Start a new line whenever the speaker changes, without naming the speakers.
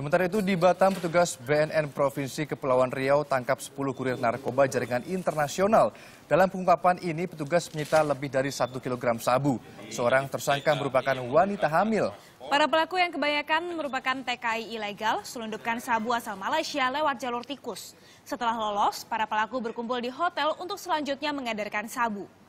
Sementara itu di Batam, petugas BNN Provinsi Kepulauan Riau tangkap 10 kurir narkoba jaringan internasional. Dalam pengungkapan ini, petugas menyita lebih dari 1 kg sabu. Seorang tersangka merupakan wanita hamil.
Para pelaku yang kebanyakan merupakan TKI ilegal, selundupkan sabu asal Malaysia lewat jalur tikus. Setelah lolos, para pelaku berkumpul di hotel untuk selanjutnya mengedarkan sabu.